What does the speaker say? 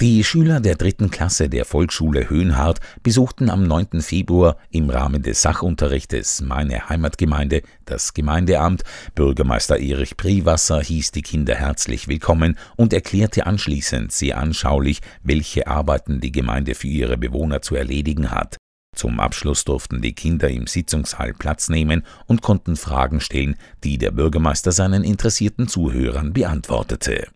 Die Schüler der dritten Klasse der Volksschule Höhenhardt besuchten am 9. Februar im Rahmen des Sachunterrichtes Meine Heimatgemeinde das Gemeindeamt. Bürgermeister Erich Priwasser hieß die Kinder herzlich willkommen und erklärte anschließend sehr anschaulich, welche Arbeiten die Gemeinde für ihre Bewohner zu erledigen hat. Zum Abschluss durften die Kinder im Sitzungssaal Platz nehmen und konnten Fragen stellen, die der Bürgermeister seinen interessierten Zuhörern beantwortete.